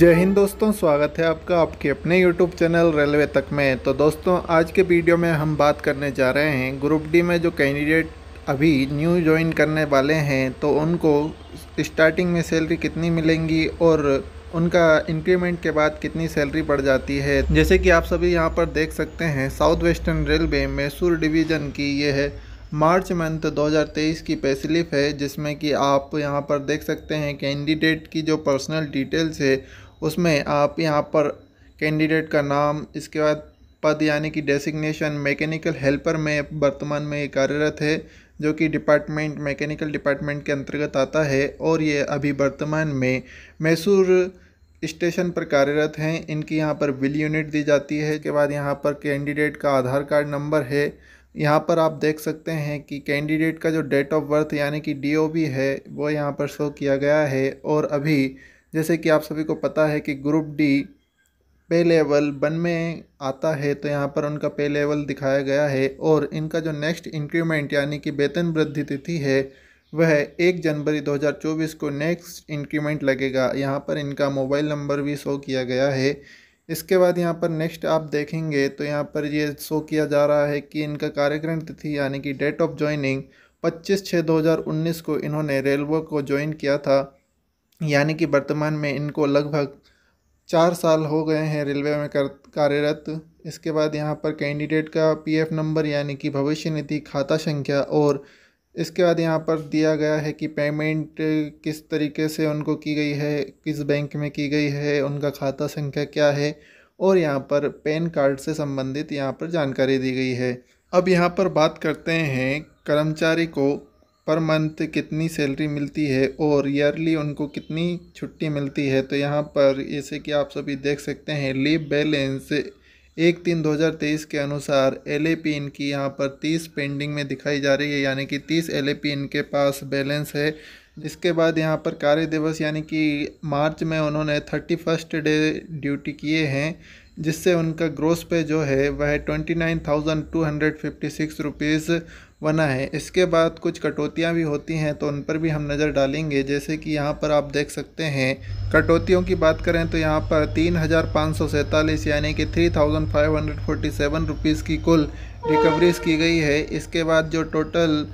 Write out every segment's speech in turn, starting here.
जय हिंद दोस्तों स्वागत है आपका आपके अपने YouTube चैनल रेलवे तक में तो दोस्तों आज के वीडियो में हम बात करने जा रहे हैं ग्रुप डी में जो कैंडिडेट अभी न्यू ज्वाइन करने वाले हैं तो उनको स्टार्टिंग में सैलरी कितनी मिलेंगी और उनका इंक्रीमेंट के बाद कितनी सैलरी बढ़ जाती है जैसे कि आप सभी यहाँ पर देख सकते हैं south western railway Mysore division की ये है मार्च मंथ 2023 की पे है जिसमें कि आप यहाँ पर देख सकते हैं कैंडिडेट की जो पर्सनल डिटेल्स है उसमें आप यहाँ पर कैंडिडेट का नाम इसके बाद पद यानी कि डेसिग्नेशन मैकेनिकल हेल्पर में वर्तमान में कार्यरत है जो कि डिपार्टमेंट मैकेनिकल डिपार्टमेंट के अंतर्गत आता है और ये अभी वर्तमान में मैसूर स्टेशन पर कार्यरत हैं इनकी यहाँ पर बिल यूनिट दी जाती है के बाद यहाँ पर कैंडिडेट का आधार कार्ड नंबर है यहाँ पर आप देख सकते हैं कि कैंडिडेट का जो डेट ऑफ बर्थ यानी कि डी है वो यहाँ पर शो किया गया है और अभी जैसे कि आप सभी को पता है कि group D pay level one में आता है तो यहाँ पर उनका पे लेवल दिखाया गया है और इनका जो नेक्स्ट इंक्रीमेंट यानी कि वेतन वृद्धि तिथि है वह एक जनवरी 2024 को नेक्स्ट इंक्रीमेंट लगेगा यहाँ पर इनका मोबाइल नंबर भी शो किया गया है इसके बाद यहाँ पर नेक्स्ट आप देखेंगे तो यहाँ पर ये शो किया जा रहा है कि इनका कार्यक्रम तिथि यानी कि डेट ऑफ ज्वाइनिंग 25 छः 2019 को इन्होंने रेलवे को ज्वाइन किया था यानी कि वर्तमान में इनको लगभग चार साल हो गए हैं रेलवे में कर कार्यरत इसके बाद यहाँ पर कैंडिडेट का पीएफ नंबर यानी कि भविष्य निधि खाता संख्या और इसके बाद यहाँ पर दिया गया है कि पेमेंट किस तरीके से उनको की गई है किस बैंक में की गई है उनका खाता संख्या क्या है और यहाँ पर पैन कार्ड से संबंधित यहाँ पर जानकारी दी गई है अब यहाँ पर बात करते हैं कर्मचारी को पर मंथ कितनी सैलरी मिलती है और ईयरली उनको कितनी छुट्टी मिलती है तो यहाँ पर जैसे कि आप सभी देख सकते हैं लीव बैलेंस एक तीन दो हज़ार तेईस के अनुसार एल ए पी इनकी यहाँ पर तीस पेंडिंग में दिखाई जा रही है यानी कि तीस एल ए पी इनके पास बैलेंस है इसके बाद यहाँ पर कार्य दिवस यानी कि मार्च में उन्होंने थर्टी फर्स्ट डे ड्यूटी किए हैं जिससे उनका ग्रोस पे जो है वह twenty nine thousand two hundred fifty six rupees बना है इसके बाद कुछ कटौतियाँ भी होती हैं तो उन पर भी हम नज़र डालेंगे जैसे कि यहाँ पर आप देख सकते हैं कटौतियों की बात करें तो यहाँ पर तीन हज़ार पाँच सौ सैंतालीस यानी कि three thousand five hundred forty seven rupees की कुल रिकवरीज की गई है इसके बाद जो टोटल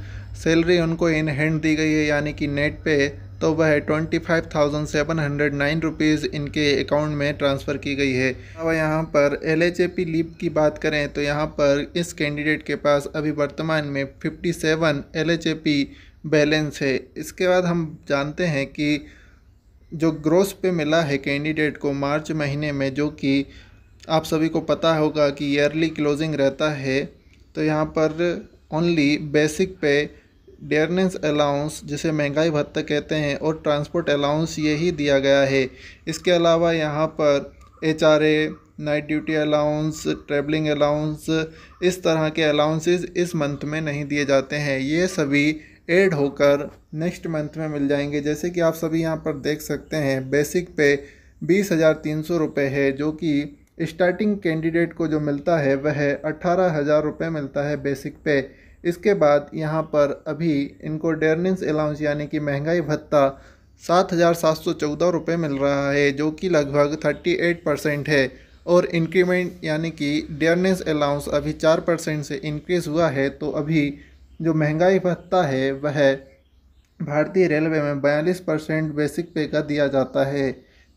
सैलरी उनको इन हैंड दी गई है यानी कि नेट पे तो वह twenty five thousand seven hundred nine rupees इनके अकाउंट में ट्रांसफ़र की गई है अब यहाँ पर L H A P leap की बात करें तो यहाँ पर इस कैंडिडेट के पास अभी वर्तमान में fifty seven L H A P balance है इसके बाद हम जानते हैं कि जो ग्रोस पे मिला है कैंडिडेट को मार्च महीने में जो कि आप सभी को पता होगा कि ईयरली क्लोजिंग रहता है तो यहाँ पर only basic pay dearness allowance जिसे महंगाई भत्ता कहते हैं और ट्रांसपोर्ट अलाउंस ये ही दिया गया है इसके अलावा यहाँ पर H R A night duty allowance travelling allowance इस तरह के अलाउंसेस इस मंथ में नहीं दिए जाते हैं ये सभी एड होकर नेक्स्ट मंथ में मिल जाएंगे जैसे कि आप सभी यहाँ पर देख सकते हैं बेसिक पे बीस हज़ार तीन सौ रुपये है जो कि स्टार्टिंग कैंडिडेट को जो मिलता है वह अट्ठारह हज़ार रुपये मिलता है बेसिक पे इसके बाद यहाँ पर अभी इनको डेयरनेंस अलाउंस यानी कि महंगाई भत्ता सात हज़ार सात सौ चौदह रुपये मिल रहा है जो कि लगभग थर्टी एट परसेंट है और इंक्रीमेंट यानी कि डेयरनेस अलाउंस अभी चार परसेंट से इंक्रीज़ हुआ है तो अभी जो महंगाई भत्ता है वह भारतीय रेलवे में बयालीस परसेंट बेसिक पे का दिया जाता है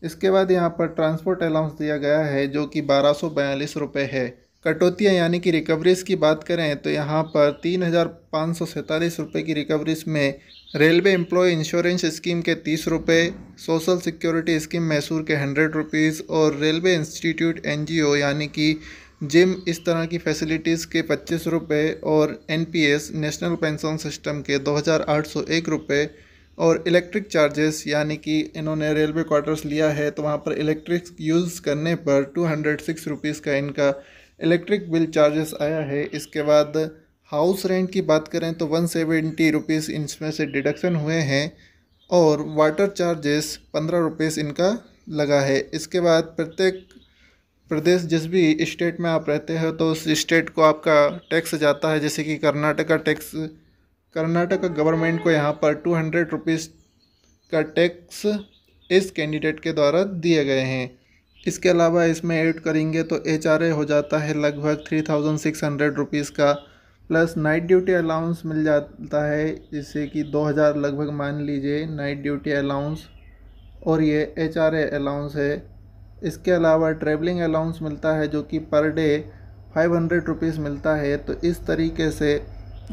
इसके बाद यहाँ पर ट्रांसपोर्ट अलाउंस दिया गया है जो कि बारह सौ बयालीस रुपये है कटौतियाँ यानी कि रिकवरीज़ की बात करें तो यहाँ पर तीन हज़ार पाँच सौ सैंतालीस रुपये की रिकवरीज़ में रेलवे एम्प्लॉय इंश्योरेंस स्कीम के तीस रुपये सोशल सिक्योरिटी स्कीम मैसूर के हंड्रेड रुपीज़ और रेलवे इंस्टीट्यूट ओ यानी कि जिम इस तरह की फैसिलिटीज़ के पच्चीस रुपये और एस नेशनल पेंशन सिस्टम के दो हज़ार आठ सौ एक रुपये और इलेक्ट्रिक चार्जेस यानी कि इन्होंने रेलवे क्वार्टर्स लिया है तो वहाँ पर इलेक्ट्रिक यूज़ करने पर टू हंड्रेड सिक्स रुपीज़ का इनका इलेक्ट्रिक बिल चार्जेस आया है इसके बाद हाउस रेंट की बात करें तो वन सेवेंटी रुपीज़ इसमें से डिडक्शन हुए हैं और वाटर चार्जेस पंद्रह रुपीज़ इनका लगा है इसके बाद प्रत्येक प्रदेश जिस भी स्टेट में आप रहते हो तो उस स्टेट को आपका टैक्स जाता है जैसे कि कर्नाटका टैक्स कर्नाटका गवर्नमेंट को यहाँ पर टू हंड्रेड रुपीज़ का टैक्स इस कैंडिडेट के द्वारा दिए गए हैं इसके अलावा इसमें ऐड करेंगे तो एच हो जाता है लगभग three thousand six hundred rupees का प्लस नाइट ड्यूटी अलाउंस मिल जाता है जिससे कि दो हज़ार लगभग मान लीजिए नाइट ड्यूटी अलाउंस और ये एच आर अलाउंस है इसके अलावा ट्रेवलिंग अलाउंस मिलता है जो कि per day five hundred rupees मिलता है तो इस तरीके से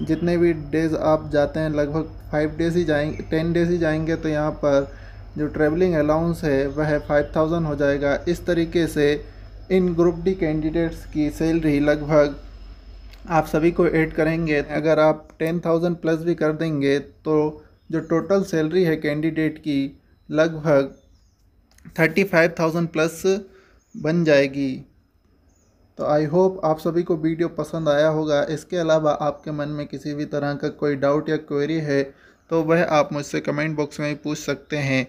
जितने भी डेज़ आप जाते हैं लगभग फाइव डेज़ ही जाएंगे टेन डेज़ ही जाएंगे तो यहाँ पर जो ट्रैवलिंग अलाउंस है वह फाइव थाउजेंड हो जाएगा इस तरीके से इन ग्रुप डी कैंडिडेट्स की सैलरी लगभग आप सभी को ऐड करेंगे अगर आप टेन थाउजेंड प्लस भी कर देंगे तो जो टोटल सैलरी है कैंडिडेट की लगभग थर्टी फाइव थाउजेंड प्लस बन जाएगी तो आई होप आप सभी को वीडियो पसंद आया होगा इसके अलावा आपके मन में किसी भी तरह का कोई डाउट या क्वेरी है तो वह आप मुझसे कमेंट बॉक्स में भी पूछ सकते हैं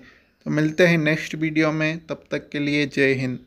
तो मिलते हैं नेक्स्ट वीडियो में तब तक के लिए जय हिंद